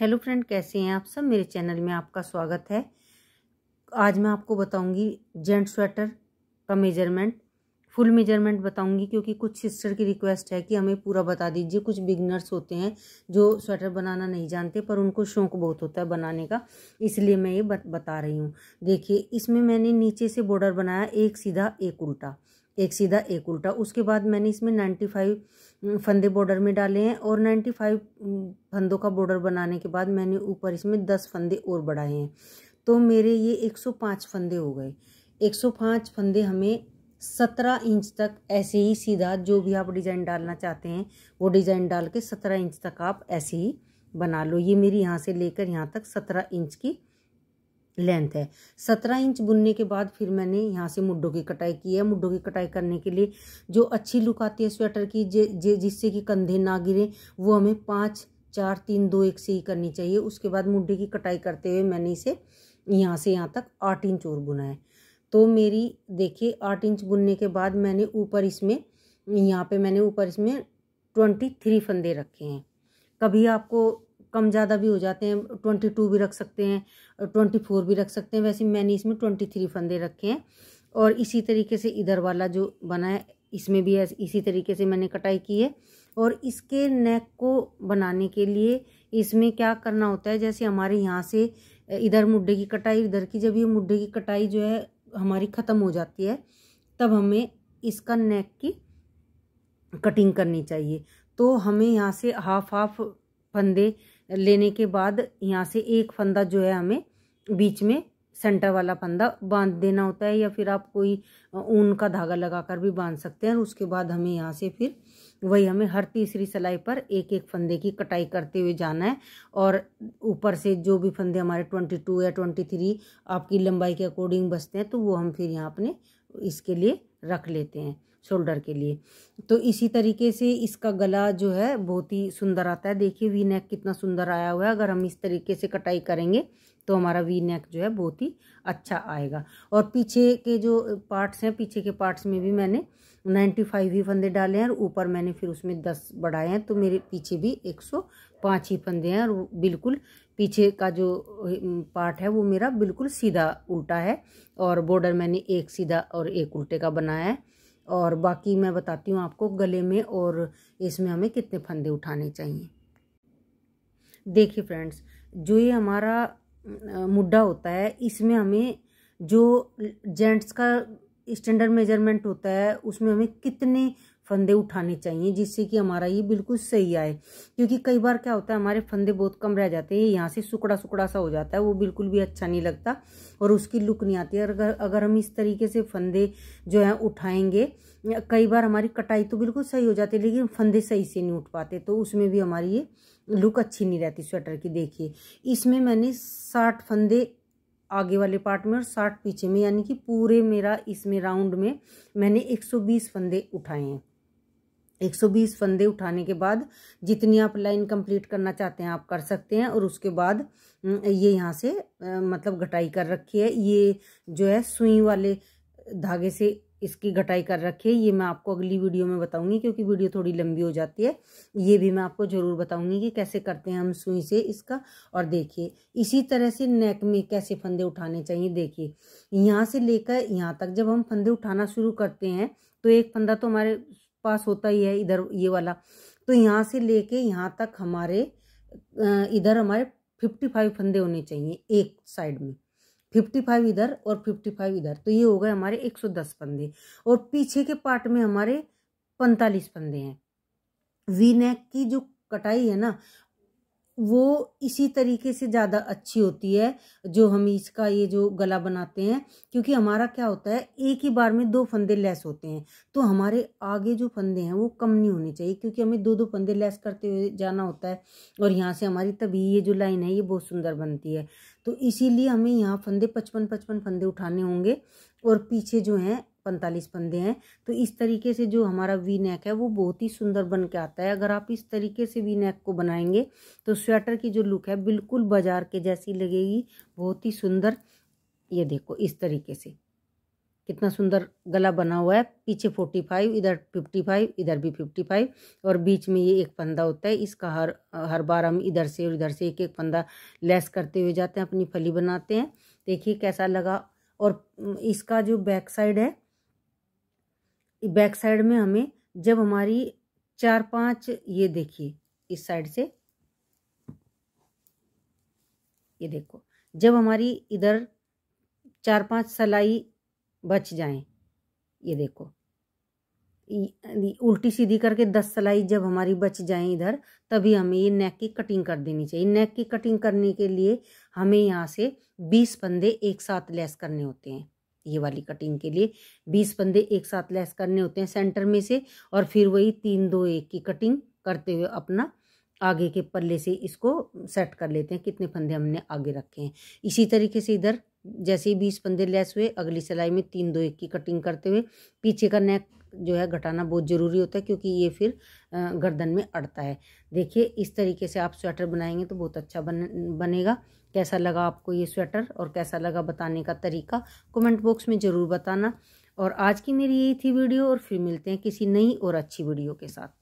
hello friend कैसे हैं आप सब मेरे चैनल में आपका स्वागत है आज मैं आपको बताऊंगी जेंट स्वेटर का मेजरमेंट फुल मेजरमेंट बताऊंगी क्योंकि कुछ सिस्टर की रिक्वेस्ट है कि हमें पूरा बता दीजिए कुछ बिगनर्स होते हैं जो स्वेटर बनाना नहीं जानते पर उनको शौक बहुत होता है बनाने का इसलिए मैं ये बता रही हूँ देखिए इसमें मैंने नीचे से बॉर्डर बनाया एक सीधा एक उल्टा एक सीधा एक उल्टा उसके बाद मैंने इसमें नाइन्टी फाइव फंदे बॉर्डर में डाले हैं और नाइन्टी फाइव फंदों का बॉर्डर बनाने के बाद मैंने ऊपर इसमें दस फंदे और बढ़ाए हैं तो मेरे ये एक सौ पाँच फंदे हो गए एक सौ पाँच फंदे हमें सत्रह इंच तक ऐसे ही सीधा जो भी आप डिज़ाइन डालना चाहते हैं वो डिज़ाइन डाल के सत्रह इंच तक आप ऐसे ही बना लो ये मेरी यहाँ से लेकर यहाँ तक सत्रह इंच की लेंथ है सत्रह इंच बुनने के बाद फिर मैंने यहाँ से मुड्ढों की कटाई की है मुड्ढों की कटाई करने के लिए जो अच्छी लुक आती है स्वेटर की जे, जे जिससे कि कंधे ना गिरे वो हमें पाँच चार तीन दो एक से ही करनी चाहिए उसके बाद मुड्ढे की कटाई करते हुए मैंने इसे यहाँ से यहाँ तक आठ इंच और बुना है तो मेरी देखिए आठ इंच बुनने के बाद मैंने ऊपर इसमें यहाँ पे मैंने ऊपर इसमें ट्वेंटी थ्री फंदे रखे हैं कभी आपको कम ज़्यादा भी हो जाते हैं ट्वेंटी टू भी रख सकते हैं ट्वेंटी फोर भी रख सकते हैं वैसे मैंने इसमें ट्वेंटी थ्री फंदे रखे हैं और इसी तरीके से इधर वाला जो बना है इसमें भी इसी तरीके से मैंने कटाई की है और इसके नेक को बनाने के लिए इसमें क्या करना होता है जैसे हमारे यहाँ से इधर मुड्ढे की कटाई इधर की जब ये मुड्ढे की कटाई जो है हमारी ख़त्म हो जाती है तब हमें इसका नेक की कटिंग करनी चाहिए तो हमें यहाँ से हाफ हाफ फंदे लेने के बाद यहाँ से एक फंदा जो है हमें बीच में सेंटर वाला फंदा बांध देना होता है या फिर आप कोई ऊन का धागा लगाकर भी बांध सकते हैं और उसके बाद हमें यहाँ से फिर वही हमें हर तीसरी सिलाई पर एक एक फंदे की कटाई करते हुए जाना है और ऊपर से जो भी फंदे हमारे ट्वेंटी टू या ट्वेंटी थ्री आपकी लंबाई के अकॉर्डिंग बचते हैं तो वो हम फिर यहाँ अपने इसके लिए रख लेते हैं शोल्डर के लिए तो इसी तरीके से इसका गला जो है बहुत ही सुंदर आता है देखिए वी नेक कितना सुंदर आया हुआ है अगर हम इस तरीके से कटाई करेंगे तो हमारा वी नेक जो है बहुत ही अच्छा आएगा और पीछे के जो पार्ट्स हैं पीछे के पार्ट्स में भी मैंने नाइन्टी फाइव ही फंदे डाले हैं और ऊपर मैंने फिर उसमें दस बढ़ाए हैं तो मेरे पीछे भी एक सौ पांच ही फंदे हैं और बिल्कुल पीछे का जो पार्ट है वो मेरा बिल्कुल सीधा उल्टा है और बॉर्डर मैंने एक सीधा और एक उल्टे का बनाया है और बाकी मैं बताती हूँ आपको गले में और इसमें हमें कितने फंदे उठाने चाहिए देखिए फ्रेंड्स जो ये हमारा मुड्ढा होता है इसमें हमें जो जेंट्स का स्टैंडर्ड मेजरमेंट होता है उसमें हमें कितने फंदे उठाने चाहिए जिससे कि हमारा ये बिल्कुल सही आए क्योंकि कई बार क्या होता है हमारे फंदे बहुत कम रह जाते हैं यहाँ से सुकड़ा सुकड़ा सा हो जाता है वो बिल्कुल भी अच्छा नहीं लगता और उसकी लुक नहीं आती और अगर अगर हम इस तरीके से फंदे जो है उठाएंगे कई बार हमारी कटाई तो बिल्कुल सही हो जाती है लेकिन फंदे सही से नहीं उठ पाते तो उसमें भी हमारी ये लुक अच्छी नहीं रहती स्वेटर की देखिए इसमें मैंने साठ फंदे आगे वाले पार्ट में और साठ पीछे में यानी कि पूरे मेरा इसमें राउंड में मैंने एक सौ बीस फंदे उठाए हैं एक सौ बीस फंदे उठाने के बाद जितनी आप लाइन कंप्लीट करना चाहते हैं आप कर सकते हैं और उसके बाद ये यहाँ से मतलब घटाई कर रखी है ये जो है सुई वाले धागे से इसकी घटाई कर रखी है ये मैं आपको अगली वीडियो में बताऊंगी क्योंकि वीडियो थोड़ी लंबी हो जाती है ये भी मैं आपको ज़रूर बताऊंगी कि कैसे करते हैं हम सुई से इसका और देखिए इसी तरह से नेक में कैसे फंदे उठाने चाहिए देखिए यहाँ से लेकर यहाँ तक जब हम फंदे उठाना शुरू करते हैं तो एक फंदा तो हमारे पास होता ही है इधर ये वाला तो यहाँ से लेके यहाँ तक हमारे इधर हमारे फिफ्टी फाइव फंदे होने चाहिए एक साइड में फिफ्टी फाइव इधर और फिफ्टी फाइव इधर तो ये हो गए हमारे एक सौ दस फंदे और पीछे के पार्ट में हमारे पैंतालीस फंदे हैं वी नेक की जो कटाई है ना वो इसी तरीके से ज़्यादा अच्छी होती है जो हम इसका ये जो गला बनाते हैं क्योंकि हमारा क्या होता है एक ही बार में दो फंदे लेस होते हैं तो हमारे आगे जो फंदे हैं वो कम नहीं होने चाहिए क्योंकि हमें दो दो फंदे लेस करते हुए जाना होता है और यहाँ से हमारी तभी ये जो लाइन है ये बहुत सुंदर बनती है तो इसीलिए हमें यहाँ फंदे पचपन पचपन फंदे उठाने होंगे और पीछे जो हैं पैंतालीस पंदे हैं तो इस तरीके से जो हमारा वी नेक है वो बहुत ही सुंदर बन के आता है अगर आप इस तरीके से वी नेक को बनाएंगे तो स्वेटर की जो लुक है बिल्कुल बाजार के जैसी लगेगी बहुत ही सुंदर ये देखो इस तरीके से कितना सुंदर गला बना हुआ है पीछे फोर्टी फाइव इधर फिफ्टी फाइव इधर भी फिफ्टी फाइव और बीच में ये एक पंदा होता है इसका हर हर बार हम इधर से और इधर से एक एक पंदा लेस करते हुए जाते हैं अपनी फली बनाते हैं देखिए कैसा लगा और इसका जो बैक साइड है बैक साइड में हमें जब हमारी चार पांच ये देखिए इस साइड से ये देखो जब हमारी इधर चार पांच सलाई बच जाएं ये देखो उल्टी सीधी करके दस सलाई जब हमारी बच जाए इधर तभी हमें ये नेक की कटिंग कर देनी चाहिए नेक की कटिंग करने के लिए हमें यहाँ से बीस फंदे एक साथ लेस करने होते हैं ये वाली कटिंग के लिए बीस फंदे एक साथ लेस करने होते हैं सेंटर में से और फिर वही तीन दो एक की कटिंग करते हुए अपना आगे के पल्ले से इसको सेट कर लेते हैं कितने फंदे हमने आगे रखे हैं इसी तरीके से इधर जैसे ही बीस फंदे लेस हुए अगली सिलाई में तीन दो एक की कटिंग करते हुए पीछे का नेक जो है घटाना बहुत ज़रूरी होता है क्योंकि ये फिर गर्दन में अड़ता है देखिए इस तरीके से आप स्वेटर बनाएंगे तो बहुत अच्छा बन बनेगा कैसा लगा आपको ये स्वेटर और कैसा लगा बताने का तरीका कमेंट बॉक्स में ज़रूर बताना और आज की मेरी यही थी वीडियो और फिर मिलते हैं किसी नई और अच्छी वीडियो के साथ